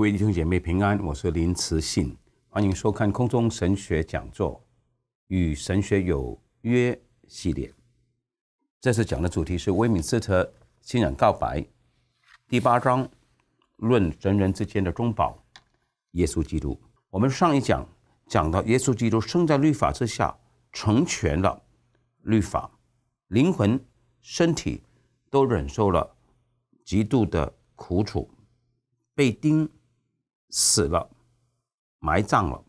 各位弟兄姐妹平安，我是林慈信，欢迎收看空中神学讲座与神学有约系列。这次讲的主题是《威敏斯特信仰告白》第八章，论人人之间的中保耶稣基督。我们上一讲讲到，耶稣基督生在律法之下，成全了律法，灵魂、身体都忍受了极度的苦楚，被钉。死了，埋葬了，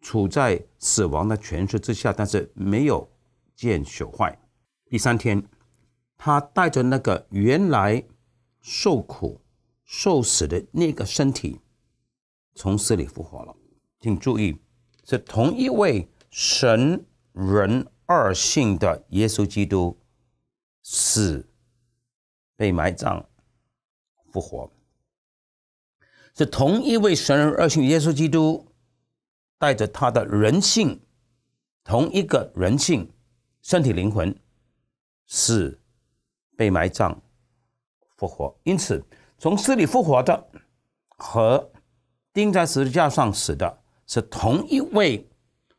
处在死亡的权势之下，但是没有见朽坏。第三天，他带着那个原来受苦受死的那个身体，从死里复活了。请注意，是同一位神人二性的耶稣基督，死被埋葬，复活。是同一位神人二性耶稣基督，带着他的人性，同一个人性身体灵魂，是被埋葬复活。因此，从死里复活的和钉在十字架上死的，是同一位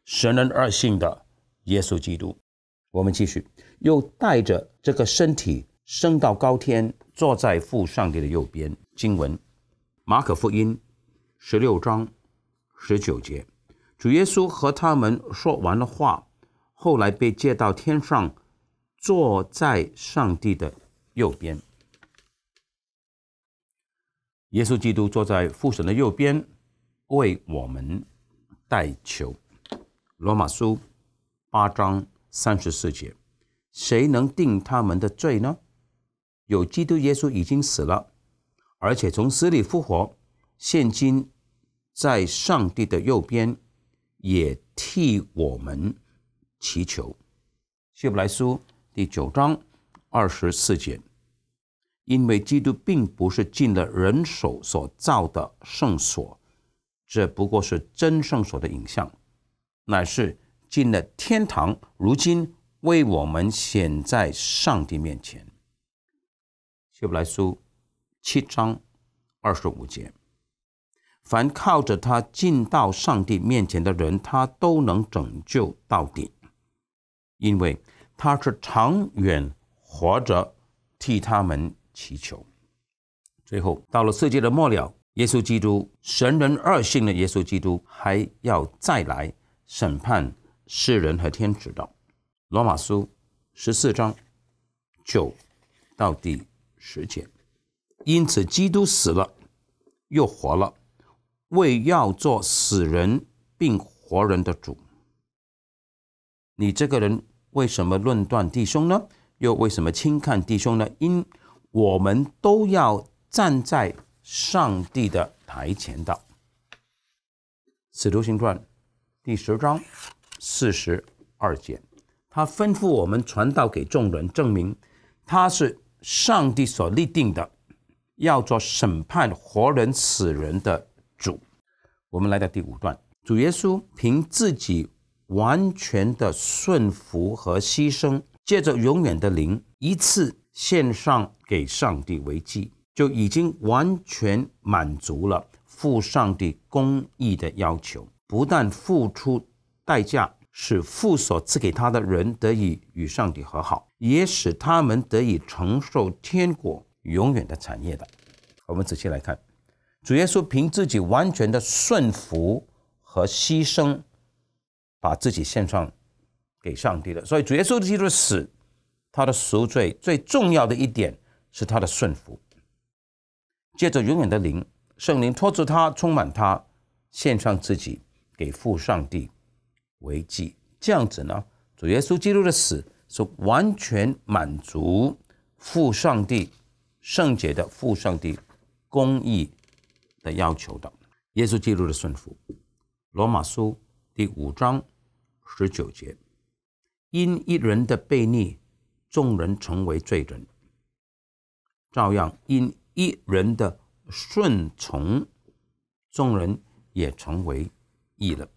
神人二性的耶稣基督。我们继续，又带着这个身体升到高天，坐在父上帝的右边。经文。马可福音十六章十九节，主耶稣和他们说完了话，后来被接到天上，坐在上帝的右边。耶稣基督坐在父神的右边，为我们代求。罗马书八章三十四节，谁能定他们的罪呢？有基督耶稣已经死了。而且从死里复活，现今在上帝的右边，也替我们祈求。希伯来书第九章二十四节：因为基督并不是进了人手所造的圣所，这不过是真圣所的影像，乃是进了天堂。如今为我们显在上帝面前。希伯来书。七章二十五节，凡靠着他进到上帝面前的人，他都能拯救到底，因为他是长远活着替他们祈求。最后到了世界的末了，耶稣基督神人二性的耶稣基督还要再来审判世人和天使的。罗马书十四章九到第十节。因此，基督死了又活了，为要做死人并活人的主。你这个人为什么论断弟兄呢？又为什么轻看弟兄呢？因我们都要站在上帝的台前的。《使徒行传第十章四十二节，他吩咐我们传道给众人，证明他是上帝所立定的。要做审判活人死人的主，我们来到第五段。主耶稣凭自己完全的顺服和牺牲，借着永远的灵一次献上给上帝为祭，就已经完全满足了父上帝公义的要求。不但付出代价，使父所赐给他的人得以与上帝和好，也使他们得以承受天国。永远的产业的，我们仔细来看，主耶稣凭自己完全的顺服和牺牲，把自己献上给上帝的。所以主耶稣基督的死，他的赎罪最重要的一点是他的顺服。借着，永远的灵圣灵托住他，充满他，献上自己给父上帝为祭。这样子呢，主耶稣基督的死是完全满足父上帝。圣洁的父上帝公义的要求的，耶稣基督的顺服，罗马书第五章十九节：因一人的悖逆，众人成为罪人；照样，因一人的顺从，众人也成为义了。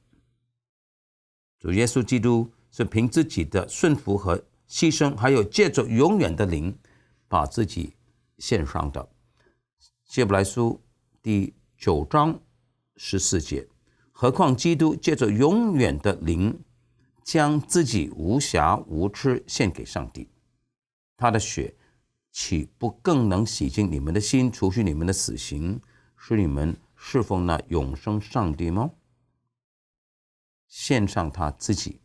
主耶稣基督是凭自己的顺服和牺牲，还有借着永远的灵，把自己。献上的《希伯来书》第九章十四节，何况基督借着永远的灵，将自己无瑕无疵献给上帝，他的血岂不更能洗净你们的心，除去你们的死刑，使你们侍奉那永生上帝吗？献上他自己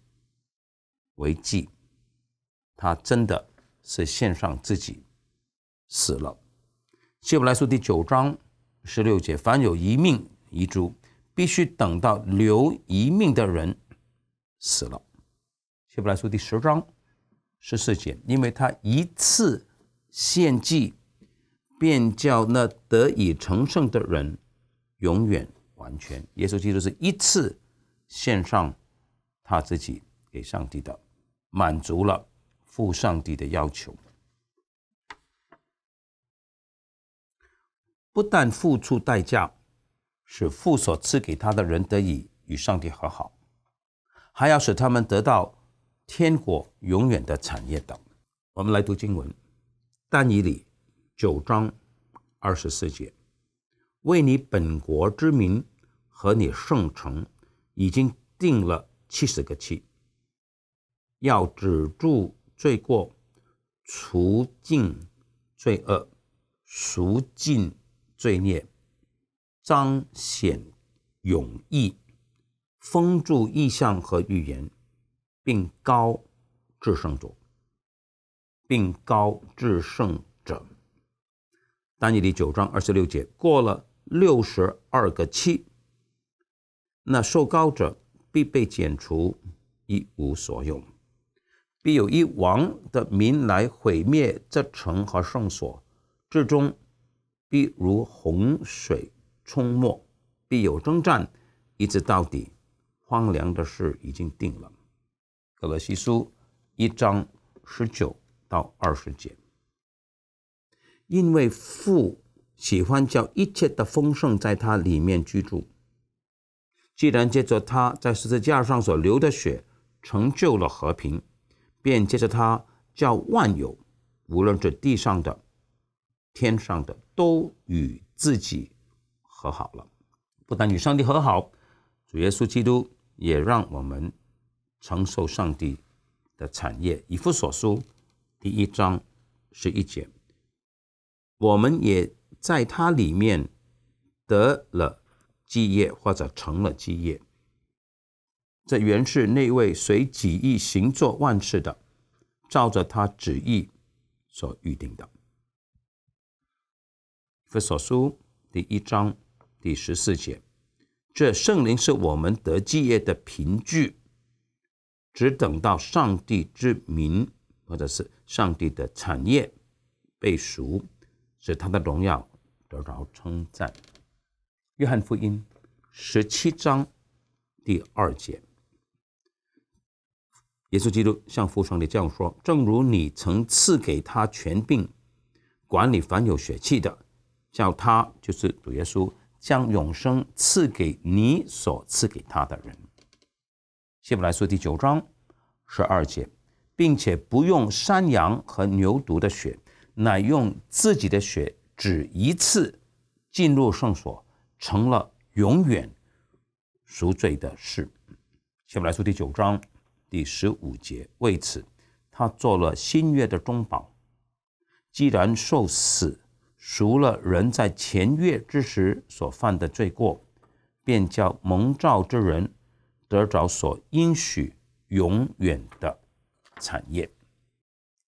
为祭，他真的是献上自己。死了。希伯来书第九章十六节，凡有一命遗嘱，必须等到留一命的人死了。希伯来书第十章十四节，因为他一次献祭，便叫那得以成圣的人永远完全。耶稣基督是一次献上他自己给上帝的，满足了父上帝的要求。不但付出代价，使父所赐给他的人得以与上帝和好，还要使他们得到天国永远的产业等。我们来读经文：但以理九章二十四节，为你本国之民和你圣城，已经定了七十个期，要止住罪过，除尽罪恶，赎尽。罪孽彰显勇毅，封住意象和预言，并高至圣者，并高至圣者。但你理九章二十六节过了六十二个七，那受高者必被剪除，一无所有，必有一王的名来毁灭这城和圣所，至终。必如洪水冲没，必有征战，一直到底。荒凉的事已经定了。《格罗西书》一章十九到二十节，因为父喜欢叫一切的丰盛在他里面居住。既然借着他在十字架上所流的血成就了和平，便借着他叫万有，无论是地上的。天上的都与自己和好了，不但与上帝和好，主耶稣基督也让我们承受上帝的产业，以弗所书第一章十一节，我们也在他里面得了基业或者成了基业，这原是那位随己意行作万事的，照着他旨意所预定的。弗所书第一章第十四节，这圣灵是我们得基业的凭据，只等到上帝之名或者是上帝的产业被赎，使他的荣耀得到称赞。约翰福音十七章第二节，耶稣基督向父上帝这样说：“正如你曾赐给他权柄管理凡有血气的。”叫他就是主耶稣将永生赐给你所赐给他的人。希伯来书第九章十二节，并且不用山羊和牛犊的血，乃用自己的血只一次进入圣所，成了永远赎罪的事。希伯来书第九章第十五节，为此他做了新约的中保。既然受死。赎了人在前月之时所犯的罪过，便叫蒙召之人得着所应许永远的产业。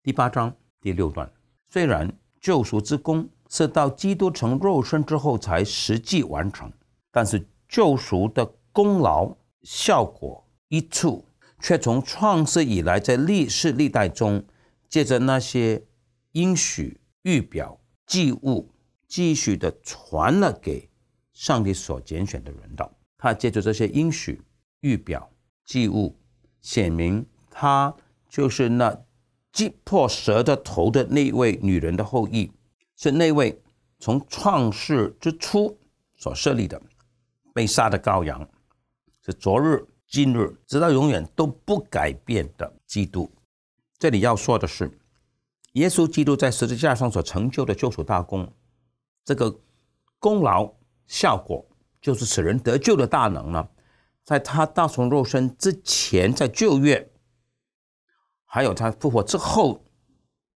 第八章第六段，虽然救赎之功是到基督成肉身之后才实际完成，但是救赎的功劳效果一处，却从创世以来，在历世历代中，借着那些应许预表。祭物继续的传了给上帝所拣选的人道，他借助这些应许、预表、祭物，显明他就是那击破蛇的头的那位女人的后裔，是那位从创世之初所设立的被杀的羔羊，是昨日、今日，直到永远都不改变的基督。这里要说的是。耶稣基督在十字架上所成就的救赎大功，这个功劳效果就是使人得救的大能呢，在他大从肉身之前，在旧约，还有他复活之后，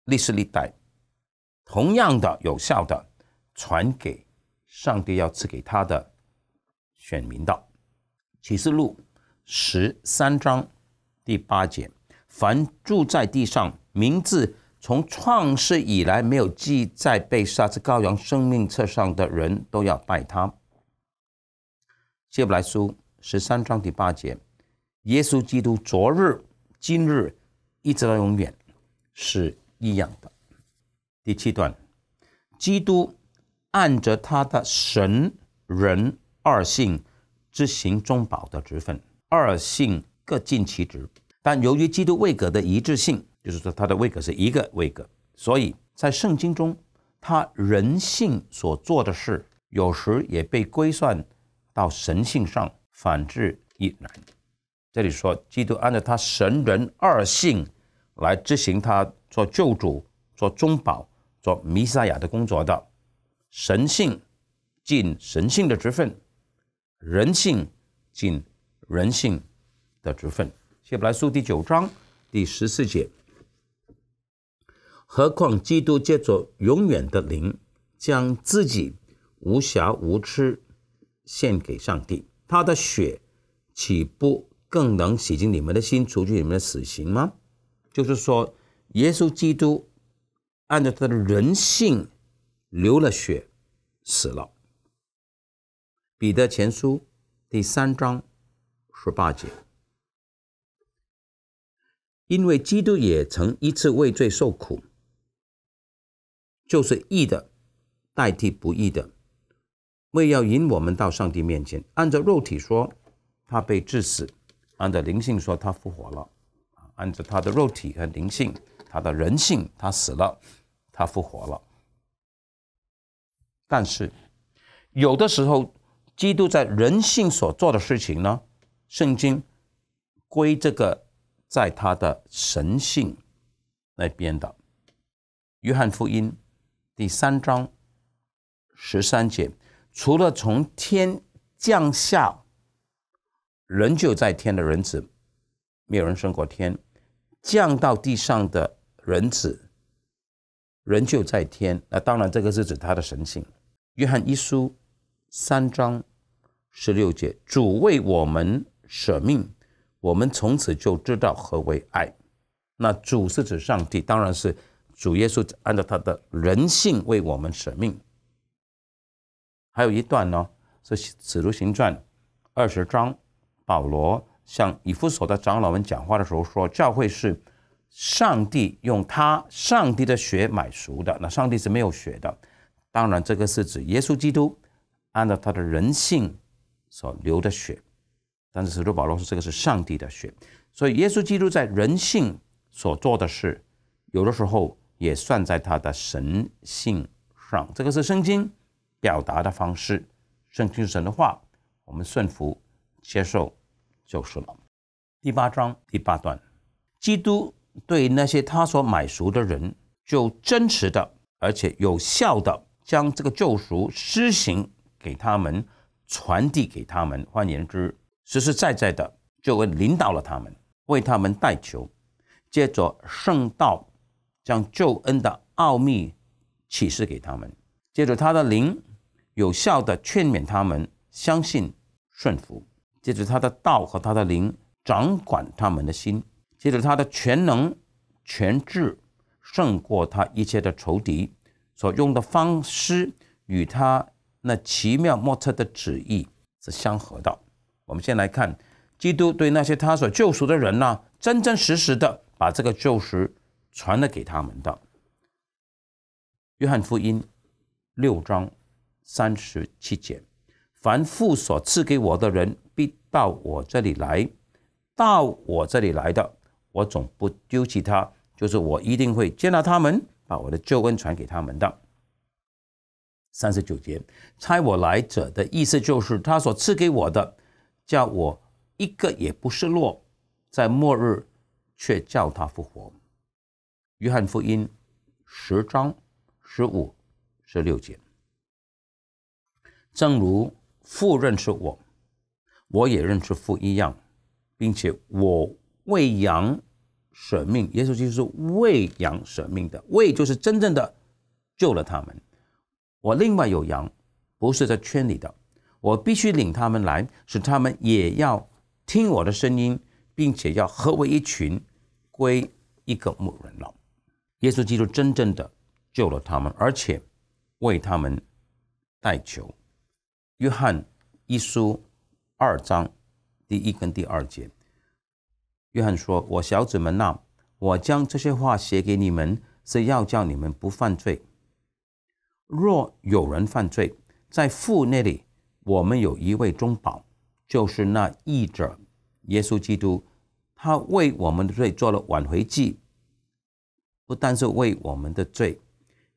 历史历代，同样的有效的传给上帝要赐给他的选民的。启示录十三章第八节：凡住在地上，名字。从创世以来，没有记载被杀之羔羊生命册上的人都要拜他。希伯来书十三章第八节，耶稣基督昨日、今日、一直到永远是一样的。第七段，基督按着他的神人二性之行中保的职分，二性各尽其职，但由于基督未格的一致性。就是说，他的位格是一个位格，所以在圣经中，他人性所做的事，有时也被归算到神性上，反之亦然。这里说，基督按照他神人二性来执行他做救主、做中保、做弥赛亚的工作的神性尽神性的职分，人性尽人性的职分。希伯来书第九章第十四节。何况基督借着永远的灵，将自己无瑕无疵献给上帝，他的血岂不更能洗净你们的心，除去你们的死刑吗？就是说，耶稣基督按照他的人性流了血，死了。彼得前书第三章十八节，因为基督也曾一次畏罪受苦。就是易的代替不易的，为要引我们到上帝面前。按照肉体说，他被致死；按照灵性说，他复活了。按照他的肉体和灵性，他的人性，他死了，他复活了。但是有的时候，基督在人性所做的事情呢，圣经归这个在他的神性那边的，《约翰福音》。第三章十三节，除了从天降下仍旧在天的人子，没有人胜过天；降到地上的仁子仍旧在天。那当然，这个是指他的神性。约翰一书三章十六节，主为我们舍命，我们从此就知道何为爱。那主是指上帝，当然是。主耶稣按照他的人性为我们舍命。还有一段呢，是《使徒行传》二十章，保罗向以弗所的长老们讲话的时候说：“教会是上帝用他上帝的血买赎的。”那上帝是没有血的，当然这个是指耶稣基督按照他的人性所流的血。但是使徒保罗说这个是上帝的血，所以耶稣基督在人性所做的事，有的时候。也算在他的神性上，这个是圣经表达的方式。圣经神的话，我们顺服接受就是了。第八章第八段，基督对那些他所买赎的人，就真实的而且有效的将这个救赎施行给他们，传递给他们。换言之，实实在在的就领导了他们，为他们代求。接着圣道。将救恩的奥秘启示给他们，借着他的灵有效的劝勉他们相信顺服，借着他的道和他的灵掌管他们的心，借着他的全能全智胜过他一切的仇敌所用的方式与他那奇妙莫测的旨意是相合的。我们先来看基督对那些他所救赎的人呢，真真实实的把这个救赎。传了给他们的《约翰福音》六章三十七节：“凡父所赐给我的人，必到我这里来；到我这里来的，我总不丢弃他。就是我一定会见到他们，把我的救恩传给他们。”的三十九节：“猜我来者的意思，就是他所赐给我的，叫我一个也不失落，在末日却叫他复活。”约翰福音十章十五、十六节，正如父认识我，我也认识父一样，并且我为羊舍命。耶稣就是为羊舍命的，为就是真正的救了他们。我另外有羊，不是在圈里的，我必须领他们来，使他们也要听我的声音，并且要合为一群，归一个牧人了。耶稣基督真正的救了他们，而且为他们代求。约翰一书二章第一跟第二节，约翰说：“我小子们呐，我将这些话写给你们，是要叫你们不犯罪。若有人犯罪，在父那里我们有一位中保，就是那义者耶稣基督，他为我们的罪做了挽回祭。”不但是为我们的罪，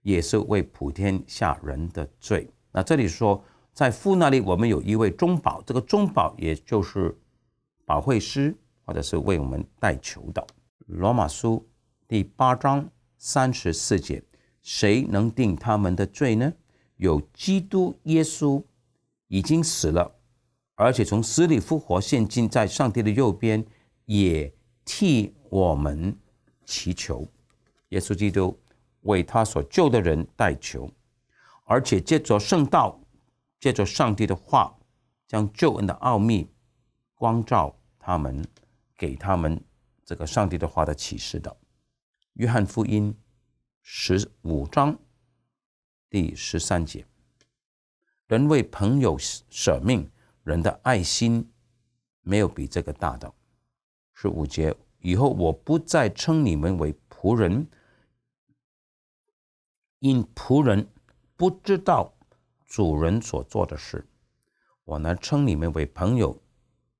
也是为普天下人的罪。那这里说，在父那里我们有一位中保，这个中保也就是保惠师，或者是为我们代求的。罗马书第八章三十四节：谁能定他们的罪呢？有基督耶稣已经死了，而且从死里复活，现今在上帝的右边，也替我们祈求。耶稣基督为他所救的人代求，而且借着圣道，借着上帝的话，将救恩的奥秘光照他们，给他们这个上帝的话的启示的。约翰福音十五章第十三节：人为朋友舍命，人的爱心没有比这个大的。十五节以后，我不再称你们为仆人。因仆人不知道主人所做的事，我呢称你们为朋友，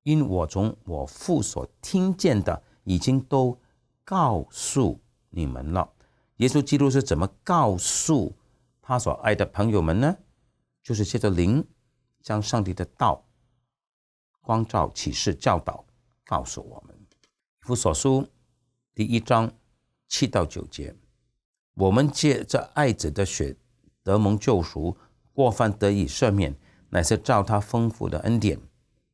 因我从我父所听见的，已经都告诉你们了。耶稣基督是怎么告诉他所爱的朋友们呢？就是借着灵，将上帝的道、光照、启示、教导告诉我们。《约翰所书第一章七到九节。我们借着爱子的血，得蒙救赎，过犯得以赦免，乃是照他丰富的恩典。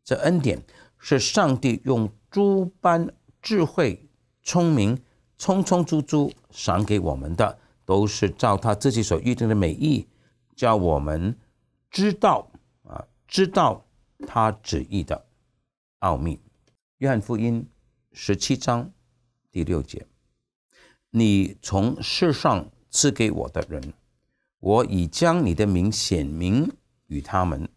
这恩典是上帝用诸般智慧、聪明、聪聪珠珠赏给我们的，都是照他自己所预定的美意，叫我们知道啊，知道他旨意的奥秘。约翰福音十七章第六节。你从世上赐给我的人，我已将你的名显明与他们。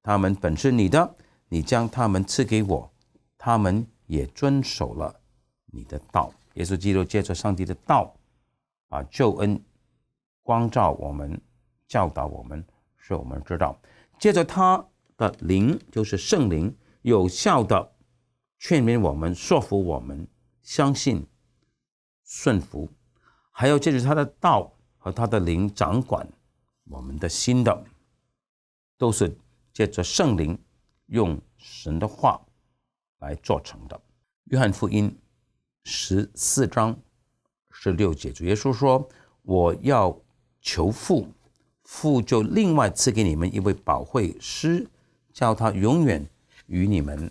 他们本是你的，你将他们赐给我，他们也遵守了你的道。耶稣基督借着上帝的道啊，救恩光照我们，教导我们，使我们知道。借着他的灵，就是圣灵，有效的劝勉我们，说服我们相信。顺服，还有借着他的道和他的灵掌管我们的心的，都是借着圣灵用神的话来做成的。约翰福音十四章十六节，主耶稣说：“我要求父，父就另外赐给你们一位保惠师，叫他永远与你们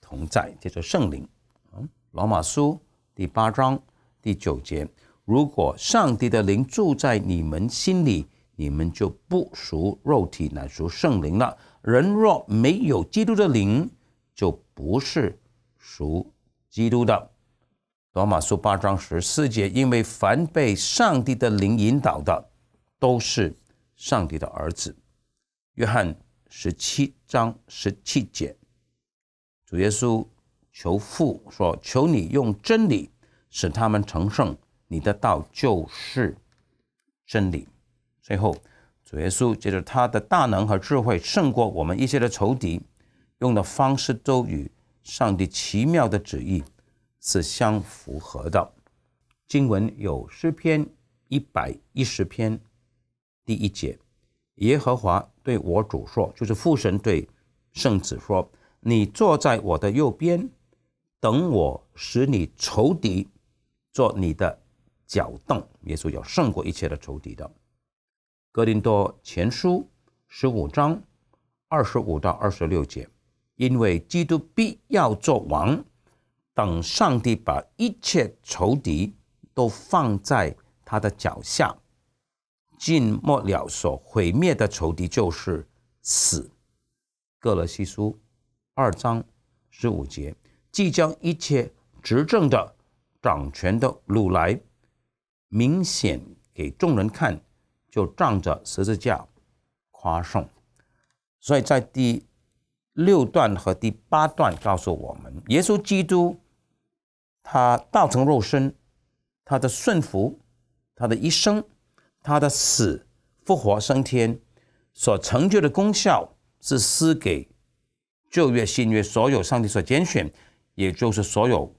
同在，叫做圣灵。”嗯，罗马书第八章。第九节，如果上帝的灵住在你们心里，你们就不属肉体，乃属圣灵了。人若没有基督的灵，就不是属基督的。罗马书八章十四节，因为凡被上帝的灵引导的，都是上帝的儿子。约翰十七章十七节，主耶稣求父说：“求你用真理。”使他们成圣，你的道就是真理。最后，主耶稣借着他的大能和智慧胜过我们一切的仇敌，用的方式都与上帝奇妙的旨意是相符合的。经文有诗篇一百一十篇第一节，耶和华对我主说，就是父神对圣子说：“你坐在我的右边，等我使你仇敌。”做你的搅动，耶稣有胜过一切的仇敌的。哥林多前书十五章二十五到二十六节，因为基督必要做王，等上帝把一切仇敌都放在他的脚下。禁末了所毁灭的仇敌就是死。哥罗西书二章十五节，即将一切执政的。掌权的鲁莱明显给众人看，就仗着十字架夸颂。所以在第六段和第八段告诉我们，耶稣基督他道成肉身，他的顺服，他的一生，他的死、复活、升天，所成就的功效是施给旧约、新约所有上帝所拣选，也就是所有。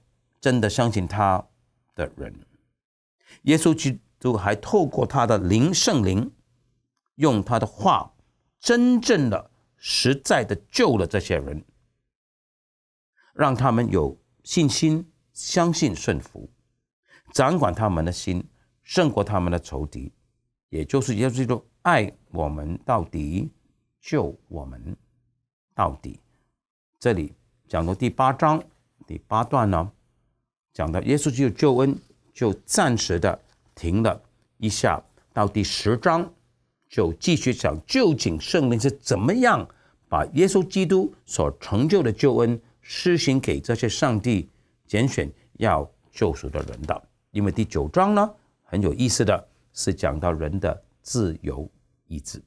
真的相信他的人，耶稣基督还透过他的灵圣灵，用他的话，真正的、实在的救了这些人，让他们有信心相信顺服，掌管他们的心，胜过他们的仇敌。也就是耶稣基督爱我们到底，救我们到底。这里讲到第八章第八段呢。讲到耶稣基督救恩，就暂时的停了一下，到第十章就继续讲究竟圣灵是怎么样把耶稣基督所成就的救恩施行给这些上帝拣选要救赎的人的。因为第九章呢，很有意思的是讲到人的自由意志。